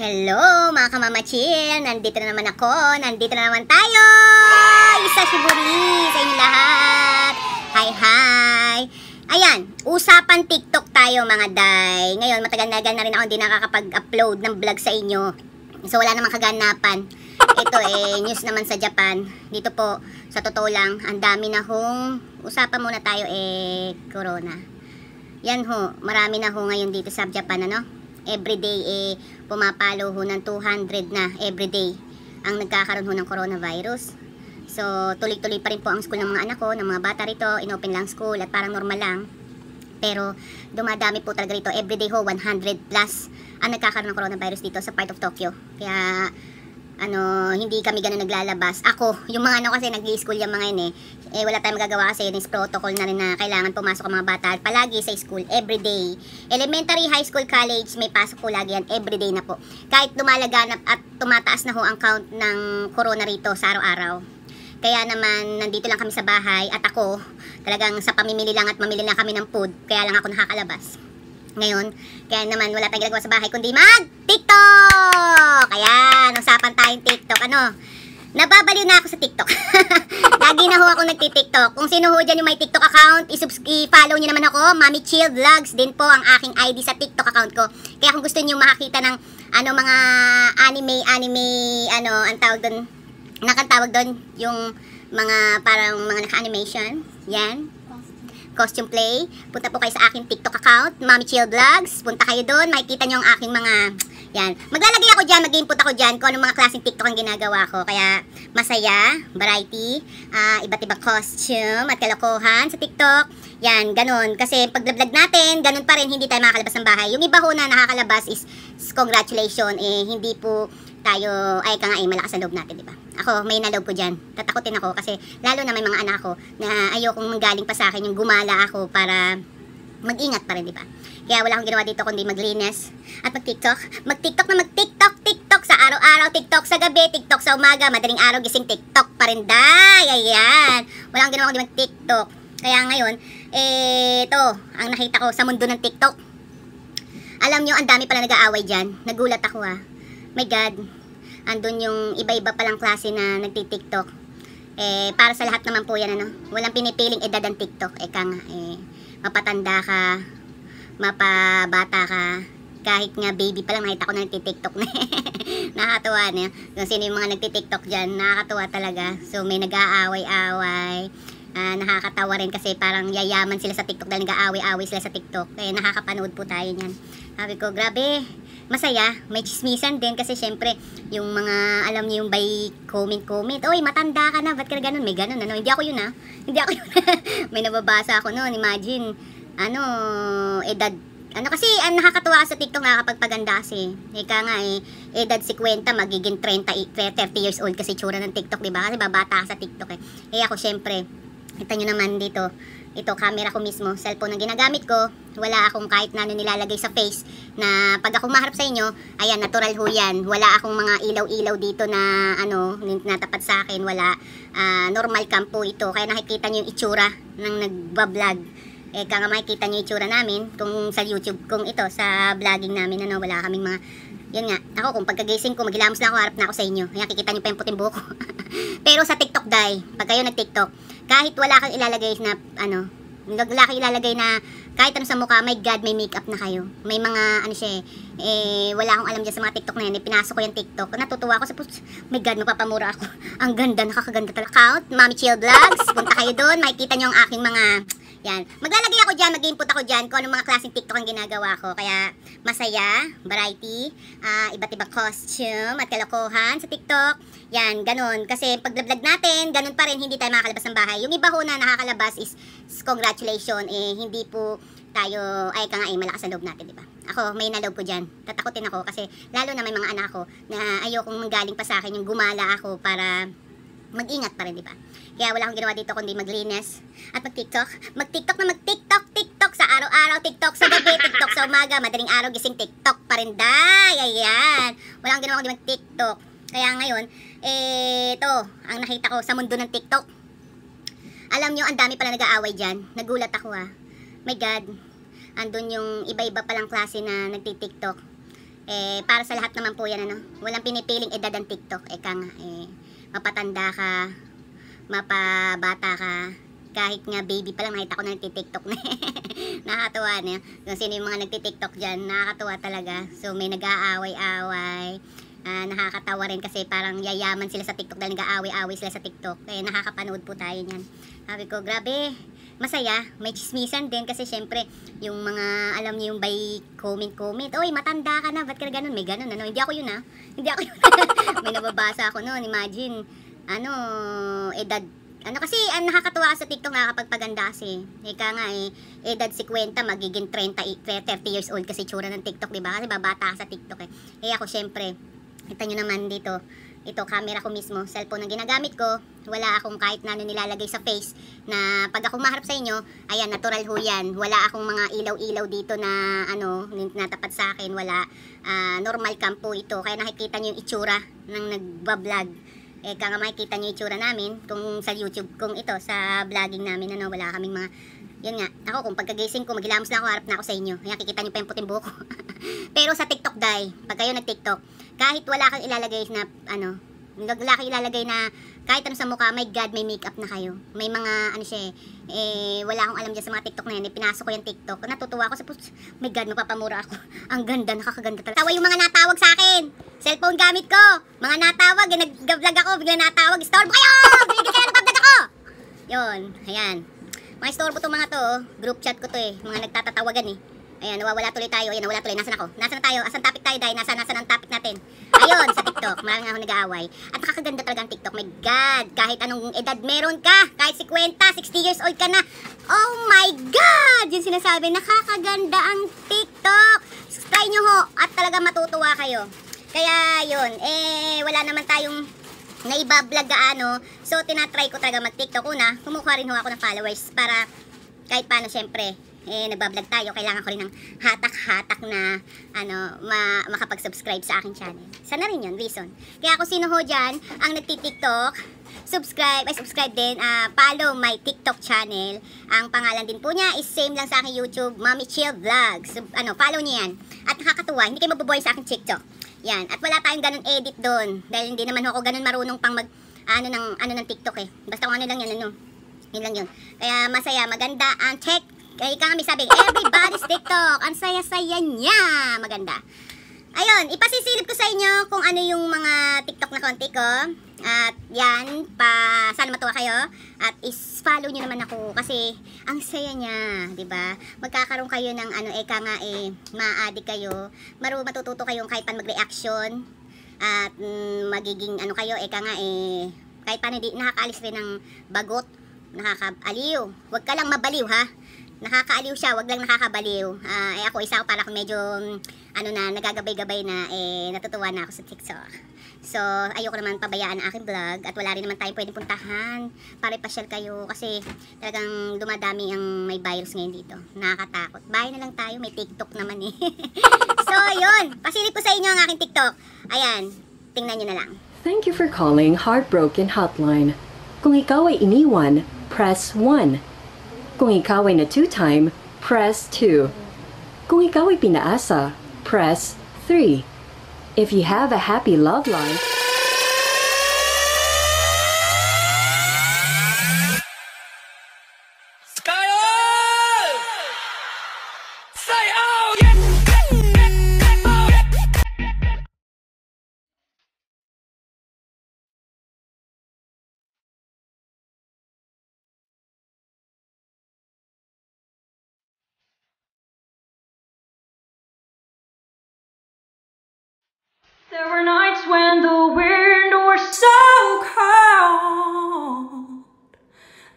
Hello mga kamama chill! Nandito na naman ako! Nandito na naman tayo! Isa Shiburi sa inyo lahat! Hi hi! Ayan, usapan TikTok tayo mga day. Ngayon, matagal-nagal na na rin ako hindi nakakapag-upload ng vlog sa inyo. So wala namang kaganapan. Ito eh, news naman sa Japan. Dito po, sa totoo lang, ang dami na hong usapan muna tayo eh, corona. Yan ho, marami na ho ngayon dito sa Japan ano everyday eh pumapalo ho ng 200 na everyday ang nagkakaroon ho ng coronavirus. So tuloy-tuloy pa rin po ang school ng mga anak ko, ng mga bata rito, inopen lang school at parang normal lang. Pero dumadami po talaga rito everyday ho 100 plus ang nagkakaroon ng coronavirus dito sa part of Tokyo. Kaya ano, hindi kami ganun naglalabas. Ako, yung mga ano kasi nag-school yung mga yun eh. Eh wala tayong magagawa kasi yun is protocol na rin na kailangan pumasok ang mga bata palagi sa school everyday. Elementary, high school, college, may pasok po lagi yan everyday na po. Kahit lumalaganap at tumataas na ho ang count ng corona rito sa araw-araw. Kaya naman, nandito lang kami sa bahay at ako, talagang sa pamimili lang at mamili lang kami ng food. Kaya lang ako nakakalabas. Ngayon, kaya naman wala tayong ginagawa sa bahay kundi mag-TikTok! TikTok. Ayan, usapan tayong TikTok. Ano? Nababaliw na ako sa TikTok. Lagi na ho ako nagti-TikTok. Kung sino ho dyan yung may TikTok account, i-follow nyo naman ako. Mami Chill Vlogs din po ang aking ID sa TikTok account ko. Kaya kung gusto niyo makakita ng ano mga anime, anime, ano, ang tawag doon, nakatawag doon, yung mga parang mga naka-animation. Yan. Costume play. Punta po kayo sa aking TikTok account, Mami Chill Vlogs. Punta kayo doon, makikita nyo ang aking mga yan. Maglalagay ako dyan, mag-input ako dyan kung anong mga klaseng TikTok ang ginagawa ko. Kaya masaya, variety, uh, iba't ibang costume at kalokohan sa TikTok. Yan, ganun. Kasi pag vlog natin, ganun pa rin, hindi tayo makakalabas ng bahay. Yung iba ho na nakakalabas is, congratulations, eh, hindi po tayo, ay ka nga eh, malakas ang loob natin, di ba? Ako, may naloob ko dyan. Tatakotin ako kasi lalo na may mga anak ko na ayokong manggaling pa sa akin yung gumala ako para mag-ingat pa rin, di ba? Kaya wala akong ginawa dito kundi maglinis at mag-tiktok. Mag-tiktok na mag-tiktok, tiktok sa araw-araw, tiktok sa gabi, tiktok sa umaga, madaling araw gising tiktok pa rin. Day, ayan. Wala akong ginawa kundi mag-tiktok. Kaya ngayon, ito, ang nakita ko sa mundo ng tiktok. Alam nyo, ang dami pala nag-aaway dyan. Nagulat ako ha. Ah. My God, andun yung iba-iba palang klase na nagtitiktok. Eh, para sa lahat naman po yan, ano? Walang pinipiling edad ang TikTok. Eka nga, eh, mapatanda ka, mapabata ka kahit nga baby pa lang nakita ko na nagtitiktok na eh. nakakatuwa na kung sino yung mga nagtitiktok dyan nakakatuwa talaga so may nag-aaway-away uh, ah, nakakatawa rin kasi parang yayaman sila sa tiktok dahil nag-aaway-away sila sa tiktok kaya nakakapanood po tayo nyan sabi ko grabe masaya may chismisan din kasi syempre yung mga alam niyo yung by comment comment oy matanda ka na ba't ka na ganun may ganun ano hindi ako yun ah hindi ako yun may nababasa ako noon imagine ano, edad ano kasi ang nakakatuwa sa TikTok nakakapagpaganda kasi. Ika nga eh, edad si 50 magiging 30, 30 years old kasi tsura ng TikTok, di ba? Kasi babata sa TikTok eh. Eh ako syempre, kita nyo naman dito, ito camera ko mismo, cellphone ang ginagamit ko. Wala akong kahit na ano nilalagay sa face na pag ako maharap sa inyo, ayan, natural ho yan. Wala akong mga ilaw-ilaw dito na ano, natapat sa akin. Wala, uh, normal cam po ito. Kaya nakikita nyo yung itsura ng nagbablog eh kaya nga makikita nyo itsura namin kung sa YouTube kung ito sa vlogging namin ano wala kaming mga yun nga ako kung pagkagising ko maghilamos lang ako harap na ako sa inyo kaya kikita niyo pa yung puting buhok pero sa TikTok guy pag kayo nag TikTok kahit wala kang ilalagay na ano wala kang ilalagay na kahit ano sa mukha my god may makeup na kayo may mga ano siya eh, wala akong alam diyan sa mga TikTok na yan. eh, pinasok ko yung TikTok natutuwa ako sa post my god magpapamura ako ang ganda nakakaganda talaga count mommy chill vlogs punta kayo doon makikita niyo ang aking mga yan. Maglalagay ako dyan, mag-input ako dyan kung anong mga klaseng TikTok ang ginagawa ko. Kaya masaya, variety, uh, iba't ibang costume at kalokohan sa TikTok. Yan, ganun. Kasi pag vlog natin, ganun pa rin, hindi tayo makakalabas ng bahay. Yung iba ho na nakakalabas is, congratulations, eh, hindi po tayo, ay ka nga eh, malakas ang loob natin, di ba? Ako, may naloob ko dyan. Tatakotin ako kasi lalo na may mga anak ko na ayokong manggaling pa sa akin yung gumala ako para mag-ingat pa rin, di ba? Kaya wala akong ginawa dito kundi maglinis at mag-TikTok. Mag-TikTok na mag-TikTok, TikTok sa araw-araw, TikTok sa gabi, TikTok sa umaga, madaling araw gising TikTok pa rin, day! Ayan! Wala akong ginawa kundi mag-TikTok. Kaya ngayon, ito, ang nakita ko sa mundo ng TikTok. Alam nyo, ang dami pala nag-aaway dyan. Nagulat ako ha. Ah. My God, andun yung iba-iba palang klase na nagtitiktok. Eh, para sa lahat naman po yan, ano? Walang pinipiling edad ang TikTok. Eka nga, eh, mapatanda ka, mapabata ka, kahit nga baby pa lang nakita ko na nagtitiktok na eh. nakakatuwa na kung sino yung mga nagtitiktok dyan nakakatuwa talaga so may nag-aaway-away uh, ah, nakakatawa rin kasi parang yayaman sila sa tiktok dahil nag-aaway-away sila sa tiktok kaya nakakapanood po tayo niyan. sabi ko grabe masaya, may chismisan din kasi syempre yung mga alam niyo yung by comment comment, oy matanda ka na, ba't ka ganoon? May ganoon ano, hindi ako yun ah. Hindi ako yun. may nababasa ako noon, imagine ano edad ano kasi ang nakakatuwa sa TikTok kapag nakakapagpaganda kasi. Ika nga eh, edad 50 magiging 30, 30 years old kasi tsura ng TikTok, di ba? Kasi babata sa TikTok eh. Eh ako syempre, kita nyo naman dito, ito camera ko mismo, cellphone ang ginagamit ko, wala akong kahit na ano nilalagay sa face na pag ako maharap sa inyo, ayan natural ho yan. Wala akong mga ilaw-ilaw dito na ano, natapat sa akin, wala. Uh, normal cam po ito, kaya nakikita niyo yung itsura ng nagba-vlog. Eh, kaya nga makikita niyo yung itsura namin kung sa YouTube, kung ito, sa vlogging namin, ano, wala kaming mga yun nga, ako kung pagkagising ko, maghilamos lang ako, harap na ako sa inyo. ayan, kikita niyo pa yung puting buko. Pero sa TikTok, guys, pag kayo nag-TikTok, kahit wala kang ilalagay na, ano, wala kang ilalagay na kahit ano sa mukha, my God, may makeup na kayo. May mga, ano siya, eh, wala akong alam dyan sa mga TikTok na yan. Eh, pinasok ko yung TikTok. Natutuwa ako sa, my God, mapapamura ako. Ang ganda, nakakaganda talaga. Tawa yung mga natawag sa akin. Cellphone gamit ko. Mga natawag, eh, nag-vlog ako, bigla natawag. Storm kayo! Bigla kayo, nag-vlog ako! Yun, ayan. Mga storm ko mga to, oh. group chat ko to eh. Mga nagtatatawagan eh. Ayan, nawawala tuloy tayo. Ayan, nawala tuloy. Nasaan ako? Nasaan na tayo? Asan topic tayo, Dai? Nasaan, nasaan ang topic natin? Ayun, sa TikTok. Maraming ako nag-aaway. At nakakaganda talaga ang TikTok. My God! Kahit anong edad meron ka, kahit si Kwenta, 60 years old ka na. Oh my God! Yung sinasabi, nakakaganda ang TikTok. Subscribe nyo ho. At talaga matutuwa kayo. Kaya yun, eh, wala naman tayong na ibablog gaano. So, tinatry ko talaga mag-TikTok. Una, kumukuha rin ho ako ng followers para kahit paano, syempre, eh nagbablog tayo, kailangan ko rin ng hatak-hatak na ano, ma makapag-subscribe sa aking channel. Sana rin yun, reason. Kaya ako sino ho dyan, ang nagtitiktok, subscribe, ay subscribe din, uh, follow my TikTok channel. Ang pangalan din po niya is same lang sa aking YouTube, Mommy Chill vlogs Sub, ano, follow niya yan. At nakakatuwa, hindi kayo mabuboy sa aking TikTok. Yan, at wala tayong ganun edit doon dahil hindi naman ako ganun marunong pang mag ano ng ano ng TikTok eh. Basta kung ano lang yan ano. Yun lang yun. Kaya masaya, maganda ang check kaya eh, ika kami sabi, everybody's TikTok. Ang saya-saya niya. Maganda. Ayun, ipasisilip ko sa inyo kung ano yung mga TikTok na konti ko. At yan, pa, sana matuwa kayo. At is-follow nyo naman ako kasi ang saya niya, di ba Magkakaroon kayo ng ano, eka nga eh, maadik kayo. Maru, matututo kayong kahit pa mag-reaction. At mm, magiging ano kayo, eka nga eh, kahit pa di nakakaalis rin ng bagot, nakakaaliw. Huwag ka lang mabaliw ha nakakaaliw siya, wag lang nakakabaliw. Uh, eh ako isa ako pala kung medyo mm, ano na nagagabay-gabay na eh natutuwa na ako sa TikTok. So ayoko naman pabayaan ang aking vlog at wala rin naman tayong pwedeng puntahan para ipasyal kayo kasi talagang dumadami ang may virus ngayon dito. Nakakatakot. Bahay na lang tayo, may TikTok naman eh. so yun, pasilip ko sa inyo ang aking TikTok. Ayan, tingnan niyo na lang. Thank you for calling Heartbroken Hotline. Kung ikaw ay iniwan, press 1. Kung ikaw ay na-two-time, press 2. Kung ikaw ay pinaasa, press 3. If you have a happy love life, There were nights when the wind was so cold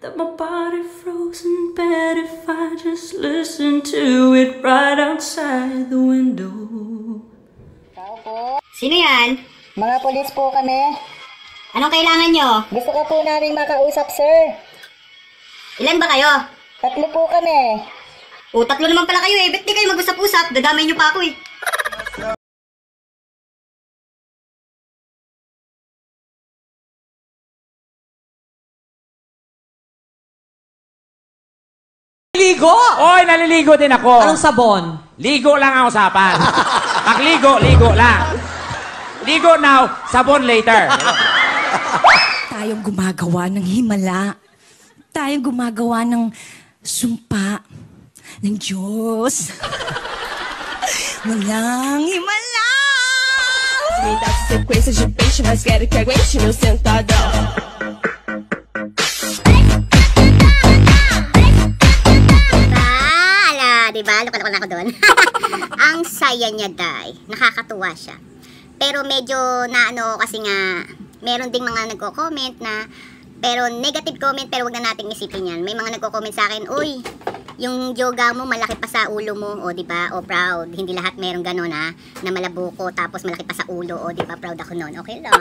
that my body froze in bed if I just listened to it right outside the window. Tao po. Sino yan? Mga polis po kami. Anong kailangan nyo? Gusto ko po namin makausap, sir. Ilan ba kayo? Tatlo po kami. O, tatlo naman pala kayo eh. Ba't di kayo mag-usap-usap? Dadamay nyo pa ako eh. Ligo! Oy, naliligo din ako. Anong sabon? Ligo lang ang usapan. Pagligo, ligo lang. Ligo now, sabon later. Tayong gumagawa ng himala. Tayong gumagawa ng sumpa ng Diyos. Walang himala! Me dá sequência de peixe, mas quero que aguente meu sentadão. Ang saya niya, day. Nakakatuwa siya. Pero medyo naano kasi nga, meron ding mga nagko-comment na, pero negative comment, pero wag na nating isipin yan. May mga nagko-comment sa akin, Uy, yung yoga mo malaki pa sa ulo mo, o di ba? O proud. Hindi lahat meron ganun ha, ah, na malabuko tapos malaki pa sa ulo, o di ba? Proud ako noon. Okay lang.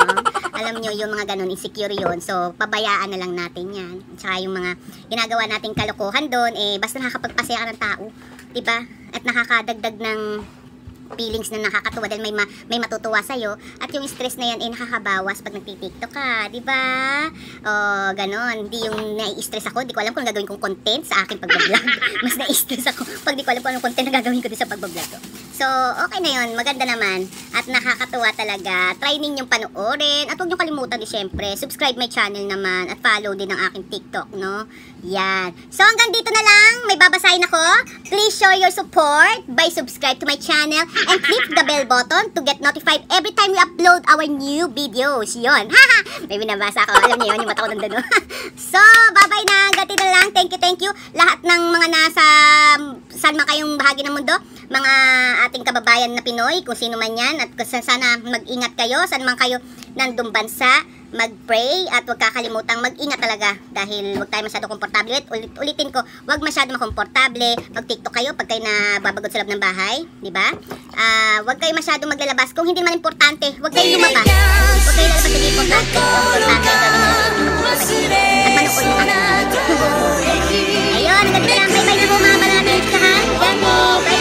Alam niyo yung mga ganun insecure 'yon. So, pabayaan na lang natin 'yan. Tsaka yung mga ginagawa nating kalokohan doon eh basta nakakapagpasaya ka ng tao, 'di ba? At nakakadagdag ng feelings na nakakatuwa dahil may, ma may matutuwa sa iyo at yung stress na yan ay eh, nakakabawas pag nagti-TikTok ka, di ba? O, oh, ganoon. Hindi yung nai-stress ako. Di ko alam kung gagawin kong content sa akin vlog Mas nai-stress ako pag di ko alam kung anong content na gagawin ko din sa pagbablog ko. So, okay na 'yon. Maganda naman. At nakakatuwa talaga. Try ninyong panoorin. At huwag niyo kalimutan din syempre. Subscribe my channel naman. At follow din ang aking TikTok, no? Yan. So, hanggang dito na lang. May babasahin ako. Please show your support by subscribe to my channel and click the bell button to get notified every time we upload our new videos. Yun. Haha! May binabasa ako. Alam niyo yun, yung mata ko nandun. so, bye-bye na. Hanggang dito lang. Thank you, thank you. Lahat ng mga nasa um, saan man kayong bahagi ng mundo, mga ating kababayan na Pinoy, kung sino man yan, at sana mag-ingat kayo, saan man kayo nandung bansa mag-pray at huwag kakalimutang mag-ingat talaga dahil huwag tayo masyado komportable. Ulit, ulitin ko, huwag masyado makomportable. Mag-tiktok kayo pag kayo nababagod sa loob ng bahay, di ba? Uh, huwag kayo masyado maglalabas. Kung hindi naman importante, huwag kayo lumabas. Huwag kayo lalabas hindi importante. Importante, gawin nyo lang sa importante. At manood na lang. Ayun, ang ganda lang. Bye-bye na po mga marami. Kahan, gani. Bye-bye.